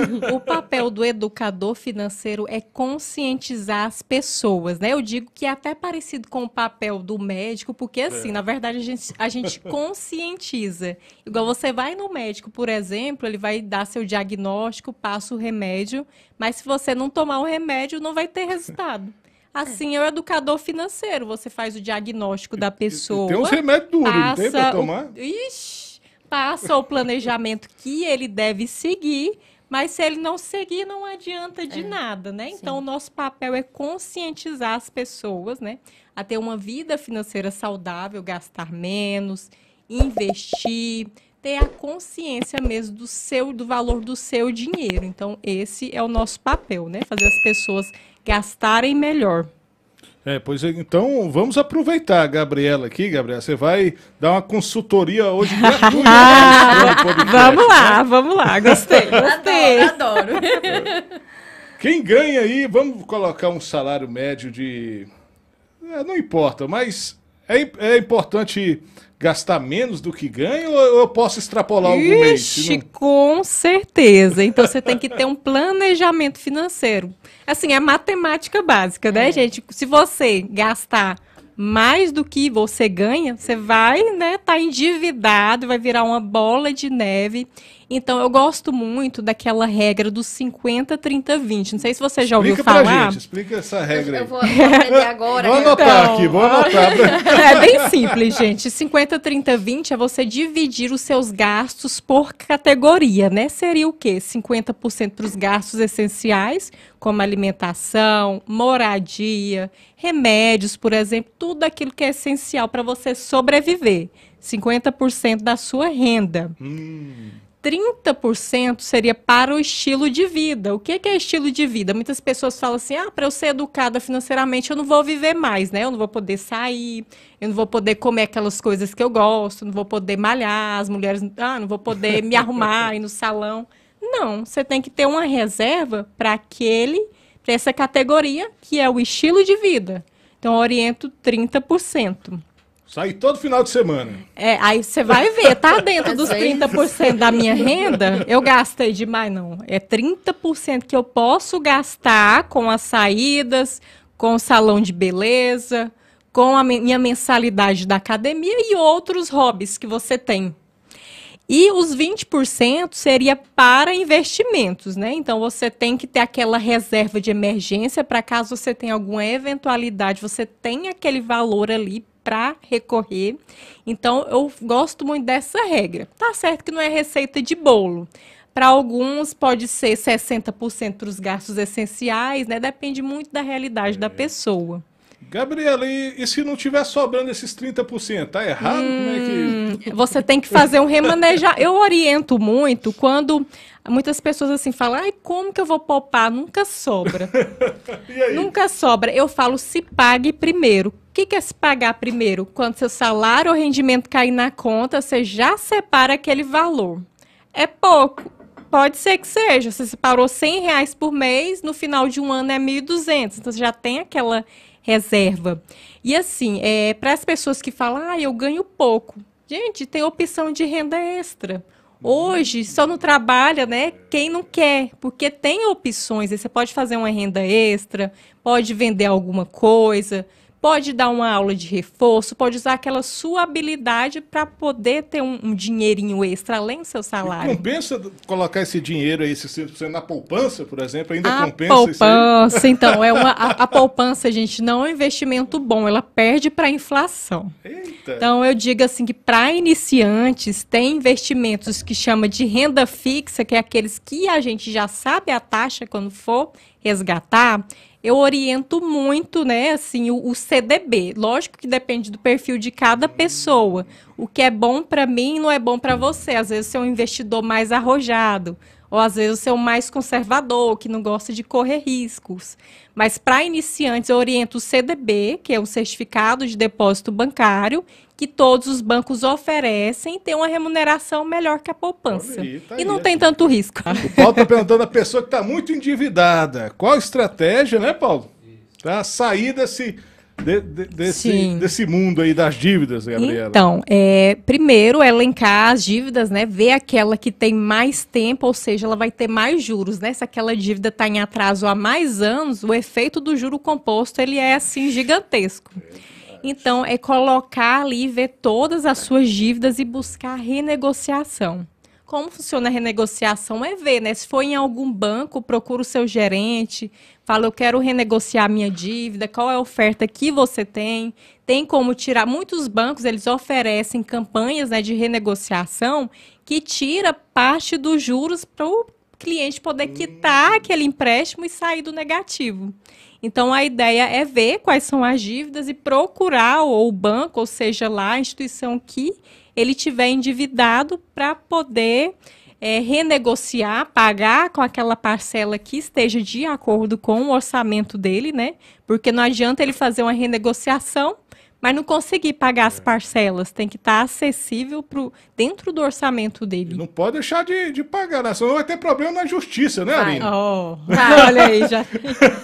o papel do educador financeiro é conscientizar as pessoas, né? Eu digo que é até parecido com o papel do médico, porque assim, é. na verdade, a gente, a gente conscientiza. Igual você vai no médico, por exemplo, ele vai dar seu diagnóstico, passa o remédio, mas se você não tomar o remédio, não vai ter resultado. É. Assim é o educador financeiro. Você faz o diagnóstico da pessoa. Tem uns remédios duros, tem pra tomar? O... Ixi, passa o planejamento que ele deve seguir mas se ele não seguir, não adianta de é, nada, né? Então, o nosso papel é conscientizar as pessoas, né? A ter uma vida financeira saudável, gastar menos, investir, ter a consciência mesmo do seu, do valor do seu dinheiro. Então, esse é o nosso papel, né? Fazer as pessoas gastarem melhor. É, pois é, então vamos aproveitar a Gabriela aqui, Gabriela. Você vai dar uma consultoria hoje gratuita. vamos lá, né? vamos lá. Gostei, gostei. Adoro, adoro. Quem ganha aí, vamos colocar um salário médio de. É, não importa, mas é, é importante gastar menos do que ganho ou eu posso extrapolar algum Ixi, mês? Ixi, não... com certeza. Então você tem que ter um planejamento financeiro. Assim, é matemática básica, né, é. gente? Se você gastar mais do que você ganha, você vai, né, tá endividado, vai virar uma bola de neve então eu gosto muito daquela regra dos 50, 30, 20. Não sei se você já ouviu falar. Pra gente, explica essa regra. Aí. Eu vou, vou aprender agora. vou né? anotar então, aqui, vou anotar. é bem simples, gente. 50, 30, 20 é você dividir os seus gastos por categoria, né? Seria o quê? 50% para os gastos essenciais, como alimentação, moradia, remédios, por exemplo, tudo aquilo que é essencial para você sobreviver. 50% da sua renda. Hum. 30% seria para o estilo de vida. O que é, que é estilo de vida? Muitas pessoas falam assim: ah, para eu ser educada financeiramente, eu não vou viver mais, né? Eu não vou poder sair, eu não vou poder comer aquelas coisas que eu gosto, não vou poder malhar, as mulheres, ah, não vou poder me arrumar, ir no salão. Não, você tem que ter uma reserva para aquele, para essa categoria que é o estilo de vida. Então, oriento 30%. Sai todo final de semana. É, aí você vai ver, tá dentro dos 30% da minha renda. Eu gastei demais, não. É 30% que eu posso gastar com as saídas, com o salão de beleza, com a minha mensalidade da academia e outros hobbies que você tem. E os 20% seria para investimentos, né? Então você tem que ter aquela reserva de emergência para caso você tenha alguma eventualidade, você tem aquele valor ali para recorrer. Então, eu gosto muito dessa regra. Tá certo que não é receita de bolo. Para alguns, pode ser 60% dos gastos essenciais, né? Depende muito da realidade é. da pessoa. Gabriela, e, e se não tiver sobrando esses 30%, tá errado? Hum, é que... Hum, você tem que fazer um remanejar. Eu oriento muito quando muitas pessoas assim falam, ai, como que eu vou poupar? Nunca sobra. Nunca sobra. Eu falo, se pague primeiro. O que, que é se pagar primeiro? Quando seu salário ou rendimento cair na conta, você já separa aquele valor. É pouco, Pode ser que seja. Você separou 100 reais por mês, no final de um ano é 1.200. Então, você já tem aquela reserva. E assim, é, para as pessoas que falam, ah, eu ganho pouco. Gente, tem opção de renda extra. Hoje só não trabalha, né? Quem não quer, porque tem opções. Você pode fazer uma renda extra, pode vender alguma coisa, pode dar uma aula de reforço, pode usar aquela sua habilidade para poder ter um, um, dinheirinho extra além do seu salário. E compensa colocar esse dinheiro aí, esse 100% na poupança, por exemplo, ainda a compensa poupança, isso aí? então, é uma, a, a, poupança, gente, não é um investimento bom, ela perde para a inflação. Eita. Então, eu digo assim que para iniciantes, tem investimentos que chama de renda fixa, que é aqueles que a gente já sabe a taxa quando for resgatar, eu oriento muito, né, assim, o, o CDB. Lógico que depende do perfil de cada pessoa. O que é bom para mim não é bom para você. Às vezes você é um investidor mais arrojado, ou às vezes você é o mais conservador, que não gosta de correr riscos. Mas para iniciantes, eu oriento o CDB, que é um certificado de depósito bancário, que todos os bancos oferecem, tem uma remuneração melhor que a poupança. Aí, tá e não aí, tem assim. tanto risco. O Paulo está perguntando a pessoa que está muito endividada. Qual a estratégia, né, Paulo? Para sair desse de, de, desse, desse, mundo aí das dívidas, Gabriela? Então, é, primeiro elencar as dívidas, né? Ver aquela que tem mais tempo, ou seja, ela vai ter mais juros, né? Se aquela dívida está em atraso há mais anos, o efeito do juro composto ele é assim gigantesco. Então, é colocar ali, ver todas as suas dívidas e buscar renegociação. Como funciona a renegociação é ver, né? Se for em algum banco, procura o seu gerente, fala, eu quero renegociar minha dívida, qual é a oferta que você tem. Tem como tirar, muitos bancos, eles oferecem campanhas né, de renegociação que tira parte dos juros para o cliente poder quitar aquele empréstimo e sair do negativo. Então a ideia é ver quais são as dívidas e procurar ou o banco, ou seja lá a instituição que ele tiver endividado para poder é, renegociar, pagar com aquela parcela que esteja de acordo com o orçamento dele, né? Porque não adianta ele fazer uma renegociação mas não conseguir pagar as é. parcelas. Tem que estar tá acessível pro, dentro do orçamento dele. Não pode deixar de, de pagar, né? senão vai ter problema na justiça, né, Vai. Aline? Oh, Vai, olha aí, já.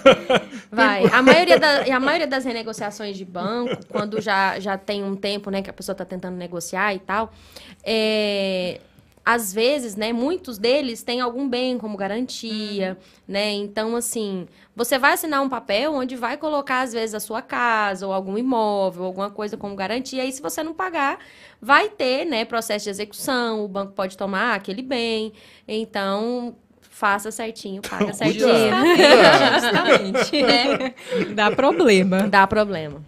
vai. A maioria, da- a maioria das renegociações de banco, quando já, já tem um tempo, né, que a pessoa está tentando negociar e tal, é, às vezes, né, muitos deles têm algum bem como garantia, uhum. né? Então, assim, você vai assinar um papel onde vai colocar, às vezes, a sua casa ou algum imóvel, alguma coisa como garantia. E se você não pagar, vai ter, né, processo de execução, o banco pode tomar aquele bem. Então, faça certinho, paga certinho. Justamente. Justamente. Né? Dá problema. Dá problema.